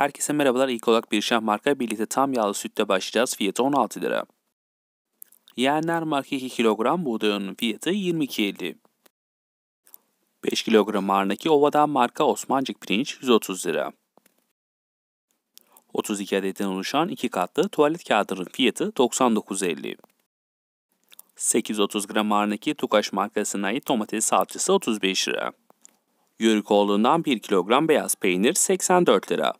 Herkese merhabalar. İlk olarak bir şah marka birlikte tam yağlı sütle başlayacağız. Fiyatı 16 lira. Yeğenler marka 2 kilogram buğdayının fiyatı 22.50. 5 kilogram ağırındaki ovadan marka Osmancık pirinç 130 lira. 32 adetten oluşan 2 katlı tuvalet kağıdının fiyatı 99.50. 830 gram ağırındaki Tukaş markasına ait domates salçası 35 lira. Yörük olduğundan 1 kilogram beyaz peynir 84 lira.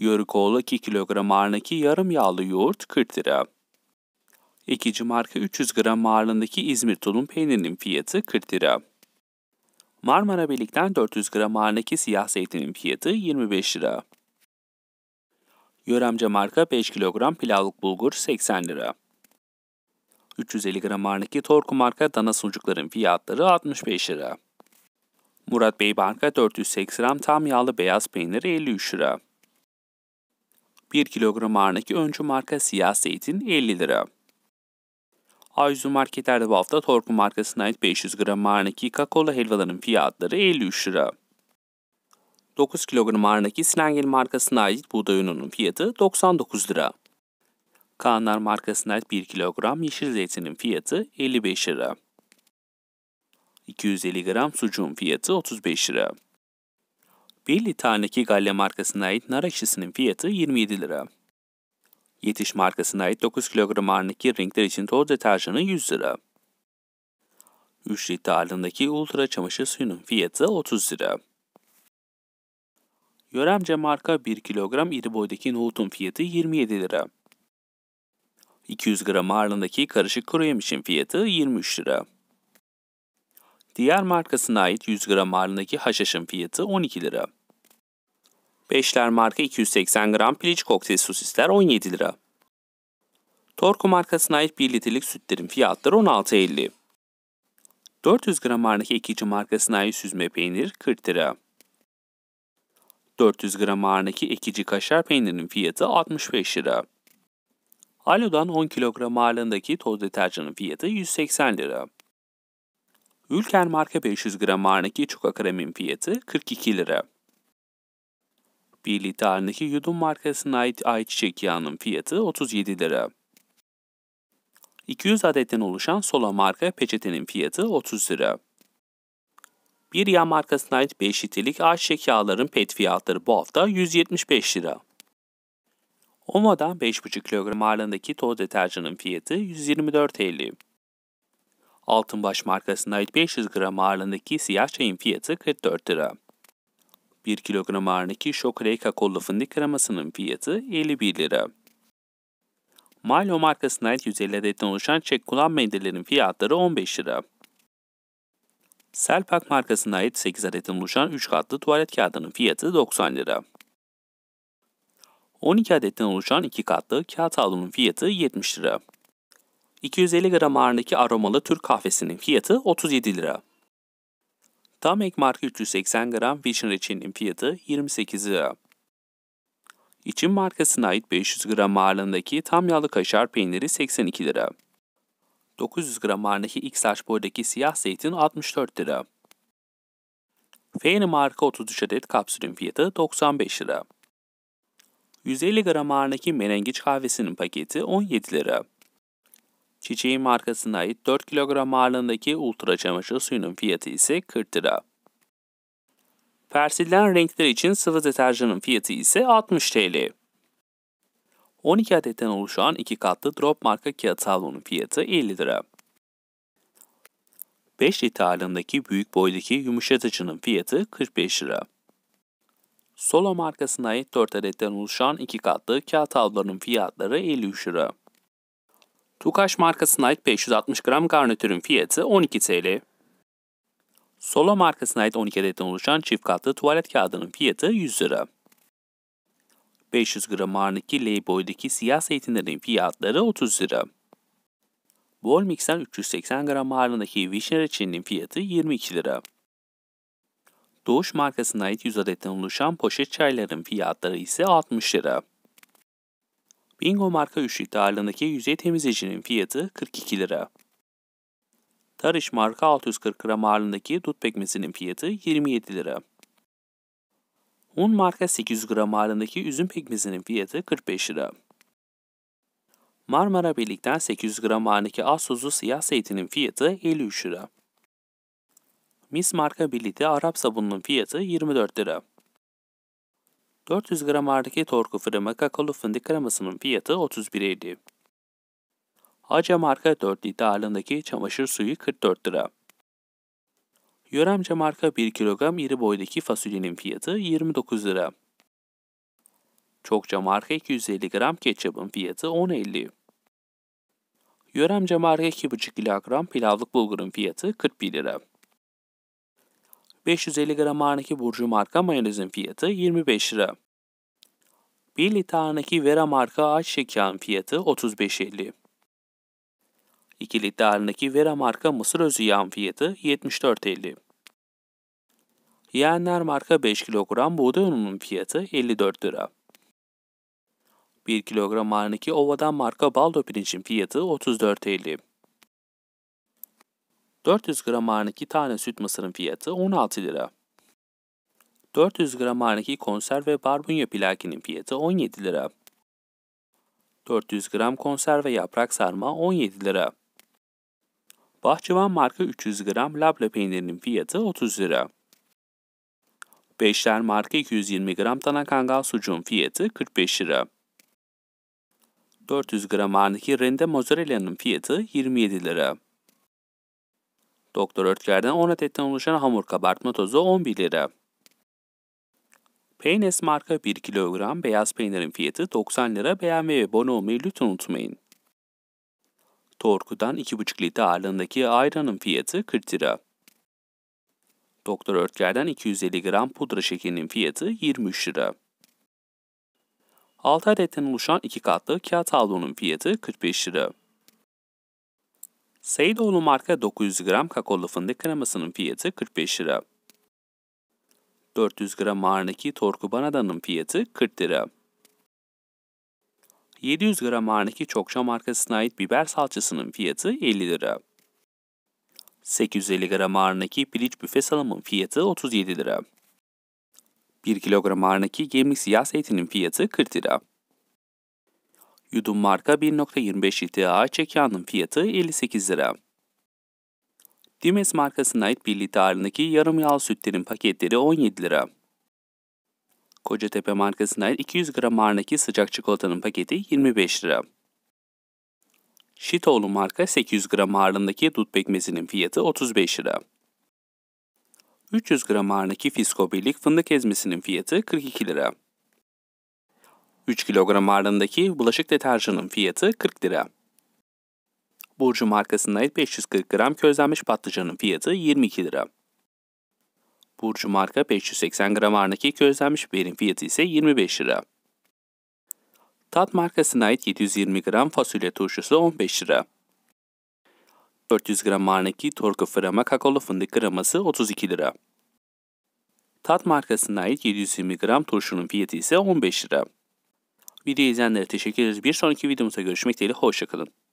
Yörükoğlu 2 kilogram ağırlığındaki yarım yağlı yoğurt 40 lira. Ekici marka 300 gram ağırlığındaki İzmir tulum peynirinin fiyatı 40 lira. Marmara Birlik'ten 400 gram ağırlığındaki siyah zeytinin fiyatı 25 lira. Yöremce marka 5 kilogram pilavlık bulgur 80 lira. 350 gram ağırlığındaki Torku marka dana sucukların fiyatları 65 lira. Murat Bey marka 480 gram tam yağlı beyaz peynir 53 lira. 1 kilogram ağırlığındaki öncü marka siyah zeytin 50 lira. Ayzu marketlerde bu hafta Torku markasına ait 500 gram ağırlığındaki kakaolu helvaların fiyatları 53 lira. 9 kilogram ağırlığındaki Silengil markasına ait buğday ununun fiyatı 99 lira. Kaanlar markasına ait 1 kilogram yeşil zeytinin fiyatı 55 lira. 250 gram sucuğun fiyatı 35 lira. 1 litraneki galle markasına ait nar ekşisinin fiyatı 27 lira. Yetiş markasına ait 9 kilogram ağırlığındaki renkler için toz deterjanı 100 lira. 3 litre ağırlığındaki ultra çamaşır suyunun fiyatı 30 lira. Yöremce marka 1 kilogram iri boydaki nohutun fiyatı 27 lira. 200 gram ağırlığındaki karışık kuru yemişin fiyatı 23 lira. Diğer markasına ait 100 gram ağırlığındaki haşhaşın fiyatı 12 lira. Beşler marka 280 gram piliç kokteyl sosisler 17 lira. Torku markasına ait 1 litrelik sütlerin fiyatları 16.50. 400 gram ağırlığındaki ekici markasına ait süzme peynir 40 lira. 400 gram ağırlığındaki ekici kaşar peynirinin fiyatı 65 lira. Alo'dan 10 kilogram ağırlığındaki toz deterjanın fiyatı 180 lira. Ülker marka 500 gram marnaki Çuka kremin fiyatı 42 lira. 1 litre ağırındaki Yudum markasına ait ayçiçek yağının fiyatı 37 lira. 200 adetten oluşan Sola marka peçetenin fiyatı 30 lira. Bir yağ markasına ait 5 litrelik ayçiçek yağların pet fiyatları bu hafta 175 lira. Oma'dan 5,5 kilogram ağırlığındaki toz deterjanın fiyatı 124.50. Altınbaş markasına ait 500 gram ağırlığındaki siyah çayın fiyatı 44 lira. 1 kilogram ağırlığındaki şokolay kakaolu fındık kremasının fiyatı 51 lira. Milo markasına ait 150 adetten oluşan çek kullan mendillerin fiyatları 15 lira. Selpak markasına ait 8 adetten oluşan 3 katlı tuvalet kağıdının fiyatı 90 lira. 12 adetten oluşan 2 katlı kağıt havlunun fiyatı 70 lira. 250 gram ağırlığındaki aromalı Türk kahvesinin fiyatı 37 lira. Tam ekmark 380 gram vişne reçinin fiyatı 28 lira. İçin markasına ait 500 gram ağırlığındaki tam yağlı kaşar peyniri 82 lira. 900 gram ağırlığındaki x boydaki siyah zeytin 64 lira. Feyni marka 33 adet kapsülün fiyatı 95 lira. 150 gram ağırlığındaki menengiç kahvesinin paketi 17 lira. Çiçeğin markasına ait 4 kilogram ağırlığındaki ultra çamaşır suyunun fiyatı ise 40 lira. Persilden renkler için sıvı deterjanın fiyatı ise 60 TL. 12 adetten oluşan 2 katlı drop marka kağıt havlunun fiyatı 50 lira. 5 litre ağırlığındaki büyük boydaki yumuşatıcının fiyatı 45 lira. Solo markasına ait 4 adetten oluşan 2 katlı kağıt havluların fiyatları 53 lira. Tukaş markasına ait 560 gram garnitürün fiyatı 12 TL. Solo markasına ait 12 adetten oluşan çift katlı tuvalet kağıdının fiyatı 100 lira. 500 gram ağırlıktaki L boydaki siyah zeytinlerin fiyatları 30 lira. Bol mikser 380 gram ağırlığındaki vişne reçelinin fiyatı 22 lira. Doğuş markasına ait 100 adetten oluşan poşet çayların fiyatları ise 60 lira. Bingo marka üçlükte ağırlığındaki yüzey temizleyicinin fiyatı 42 lira. Tarış marka 640 gram ağırlığındaki dut pekmesinin fiyatı 27 lira. Un marka 800 gram ağırlığındaki üzüm pekmesinin fiyatı 45 lira. Marmara Birlik'ten 800 gram ağırlığındaki az tuzlu siyah zeytinin fiyatı 53 lira. Mis marka Birlik'te Arap sabununun fiyatı 24 lira. 400 gram ağırlıklı torku fırımı kakaolu fındık kremasının fiyatı 31.50. Aca marka 4 litre ağırlığındaki çamaşır suyu 44 lira. Yöremce marka 1 kilogram iri boydaki fasulyenin fiyatı 29 lira. Çokça marka 250 gram ketçapın fiyatı 10.50. Yöremce marka 2,5 kilogram pilavlık bulgurun fiyatı 41 lira. 550 gram ağırındaki Burcu marka mayonezin fiyatı 25 lira. 1 litre ağırındaki Vera marka aç yağın fiyatı 35.50. 2 litre ağırındaki Vera marka mısır özü yağın fiyatı 74.50. Yeğenler marka 5 kilogram buğday ununun fiyatı 54 lira. 1 kilogram ağırındaki Ovadan marka baldo pirincin fiyatı 34.50. 400 gram ağırlık 2 tane süt mısırın fiyatı 16 lira. 400 gram ağırlık konserve barbunya plakinin fiyatı 17 lira. 400 gram konserve yaprak sarma 17 lira. Bahçıvan marka 300 gram labne peynirinin fiyatı 30 lira. Beşler marka 220 gram dana kangal sucuğun fiyatı 45 lira. 400 gram ağırlıklı rende mozzarella'nın fiyatı 27 lira. Doktor Ötker'den 10 adetten oluşan hamur kabartma tozu 11 lira. Peynes marka 1 kilogram beyaz peynirin fiyatı 90 lira. Beğenmeyi ve abone olmayı lütfen unutmayın. Torku'dan 2,5 litre ağırlığındaki ayranın fiyatı 40 lira. Doktor Örtler'den 250 gram pudra şekerinin fiyatı 23 lira. 6 adetten oluşan 2 katlı kağıt havlunun fiyatı 45 lira. Saidoğlu marka 900 gram kakaolu fındık kremasının fiyatı 45 lira. 400 gram ağırlığındaki torku banadanın fiyatı 40 lira. 700 gram ağırlığındaki çokça markasına ait biber salçasının fiyatı 50 lira. 850 gram ağırlığındaki piliç büfe salamın fiyatı 37 lira. 1 kilogram ağırlığındaki gemlik siyah zeytinin fiyatı 40 lira. Yudum marka 1.25 litre ağaç çekyanın fiyatı 58 lira. Dimes markasına ait 1 litre ağırlığındaki yarım yağlı sütlerin paketleri 17 lira. Kocatepe markasına ait 200 gram ağırlığındaki sıcak çikolatanın paketi 25 lira. Şitoğlu marka 800 gram ağırlığındaki dut pekmezinin fiyatı 35 lira. 300 gram ağırlığındaki Fisko Birlik fındık ezmesinin fiyatı 42 lira. 3 kilogram ağırlığındaki bulaşık deterjanın fiyatı 40 lira. Burcu markasına ait 540 gram közlenmiş patlıcanın fiyatı 22 lira. Burcu marka 580 gram ağırlığındaki közlenmiş biberin fiyatı ise 25 lira. Tat markasına ait 720 gram fasulye turşusu 15 lira. 400 gram ağırlığındaki torku frama kakaolu fındık kreması 32 lira. Tat markasına ait 720 gram turşunun fiyatı ise 15 lira. Video izleyenlere teşekkür ederiz. Bir sonraki videomuzda görüşmek dileğiyle. Hoşçakalın.